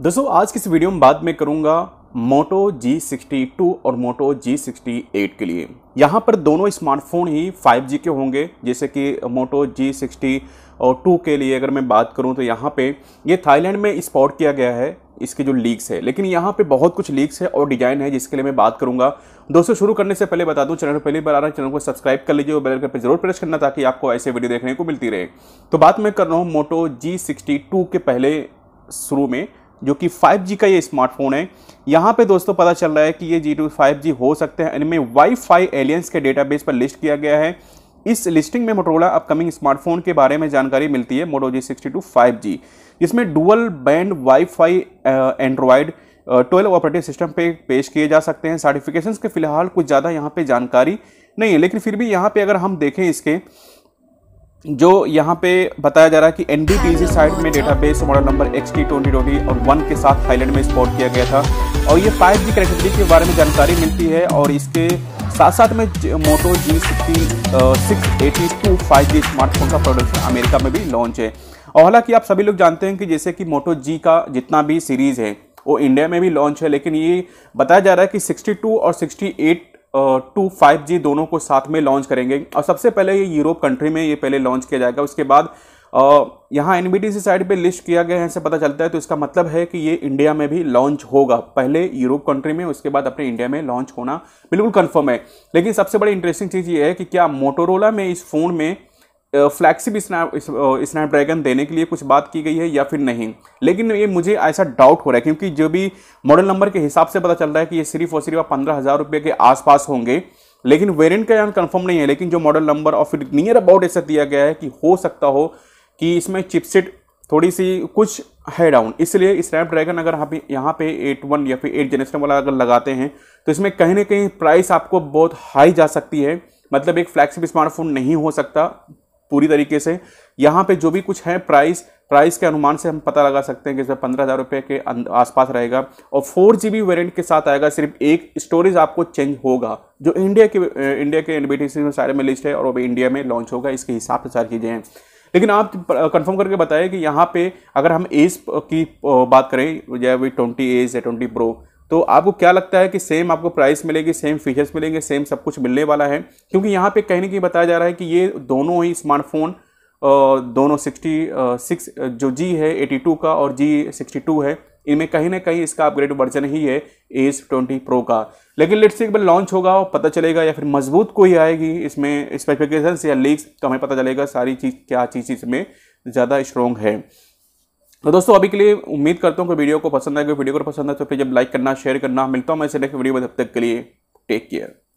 दोस्तों आज की इस वीडियो में बात मैं करूंगा मोटो G62 और मोटो G68 के लिए यहाँ पर दोनों स्मार्टफोन ही 5G के होंगे जैसे कि मोटो G62 के लिए अगर मैं बात करूँ तो यहाँ पे ये थाईलैंड में स्पॉट किया गया है इसके जो लीक्स है लेकिन यहाँ पे बहुत कुछ लीक्स है और डिजाइन है जिसके लिए मैं बात करूँगा दोस्तों शुरू करने से पहले बता दूं चैनल पहली बार आ रहा है चैनल को सब्सक्राइब कर लीजिए और बेल आइकन पर जरूर प्रेस करना ताकि आपको ऐसे वीडियो देखने को मिलती रहे तो बात मैं कर रहा हूँ मोटो टू के पहले शुरू में जो कि 5G का ये स्मार्टफोन है यहाँ पे दोस्तों पता चल रहा है कि ये जी टू फाइव हो सकते हैं इनमें वाईफाई एलियंस के डेटाबेस पर लिस्ट किया गया है इस लिस्टिंग में मोटोरोला अपकमिंग स्मार्टफोन के बारे में जानकारी मिलती है Moto G sixty two five G जिसमें dual band wifi Android twelve operative system पे पेश किए जा सकते हैं सर्टिफिकेशन के फिलहाल कुछ ज़्यादा यहाँ पर जानकारी नहीं है लेकिन फिर भी यहाँ पर अगर हम देखें इसके जो यहाँ पे बताया जा रहा है कि एन साइट में database model number X T twenty twenty और वन के साथ थाईलैंड में स्पॉट किया गया था और ये फाइव जी कनेक्टिविटी के बारे में जानकारी मिलती है और इसके साथ साथ में Moto G sixty six eighty two five G smartphone का प्रोडक्शन अमेरिका में भी लॉन्च है और हालांकि आप सभी लोग जानते हैं कि जैसे कि मोटो जी का जितना भी सीरीज़ है वो इंडिया में भी लॉन्च है लेकिन ये बताया जा रहा है कि 62 और 68 टू फाइव जी दोनों को साथ में लॉन्च करेंगे और सबसे पहले ये यूरोप कंट्री में ये पहले लॉन्च किया जाएगा उसके बाद यहाँ एन सी साइड पे लिस्ट किया गया है ऐसे पता चलता है तो इसका मतलब है कि ये इंडिया में भी लॉन्च होगा पहले यूरोप कंट्री में उसके बाद अपने इंडिया में लॉन्च होना बिल्कुल कन्फर्म है लेकिन सबसे बड़ी इंटरेस्टिंग चीज़ ये है कि क्या मोटोरोला में इस फ़ोन में फ्लैक्सिब स्नैप स्नैपड्रैगन देने के लिए कुछ बात की गई है या फिर नहीं लेकिन ये मुझे ऐसा डाउट हो रहा है क्योंकि जो भी मॉडल नंबर के हिसाब से पता चल रहा है कि ये सिर्फ और सिर्फ पंद्रह हज़ार रुपये के आसपास होंगे लेकिन वेरिएंट का यहाँ कंफर्म नहीं है लेकिन जो मॉडल नंबर और फिर नियर अबाउट ऐसा दिया गया है कि हो सकता हो कि इसमें चिपसेट थोड़ी सी कुछ है डाउन इसलिए स्नैपड्रैगन अगर हम यहाँ पे एट वन या फिर एट जनरेशन वाला अगर लगाते हैं तो इसमें कहीं ना कहीं प्राइस आपको बहुत हाई जा सकती है मतलब एक फ्लैक्सिप स्मार्टफोन नहीं हो सकता पूरी तरीके से यहाँ पे जो भी कुछ है प्राइस प्राइस के अनुमान से हम पता लगा सकते हैं कि इसमें पंद्रह हज़ार रुपये के अं-, आसपास रहेगा और फोर जी बी वेरियंट के साथ आएगा सिर्फ एक स्टोरेज आपको चेंज होगा जो इंडिया के इंडिया के एन में सारे में लिस्ट है और वो भी इंडिया में लॉन्च होगा इसके हिसाब से सारी चीज़ें हैं लेकिन आप कंफर्म करके बताएं कि यहाँ पे अगर हम एज की बात करें या वी ट्वेंटी एज या ट्वेंटी प्रो तो आपको क्या लगता है कि सेम आपको प्राइस मिलेगी सेम फीचर्स मिलेंगे सेम सब कुछ मिलने वाला है क्योंकि यहाँ पे कहने की बताया जा रहा है कि ये दोनों ही स्मार्टफोन दोनों सिक्सटी सिक्स जो जी है एटी टू का और जी सिक्सटी टू है इनमें कहीं ना कहीं इसका अपग्रेड वर्जन ही है एस ट्वेंटी प्रो का लेकिन लेट्स एक बार लॉन्च होगा और पता चलेगा या फिर मजबूत कोई आएगी इसमें स्पेसिफिकेशन या लीक्स तो हमें पता चलेगा सारी चीज़ क्या चीज़ इसमें ज़्यादा स्ट्रॉन्ग है तो दोस्तों अभी के लिए उम्मीद करता हूँ कि वीडियो को पसंद आएगा वीडियो को पसंद आए तो जब लाइक करना शेयर करना मिलता हूँ मैं इसे नेक्स्ट वीडियो में तब तक के लिए टेक केयर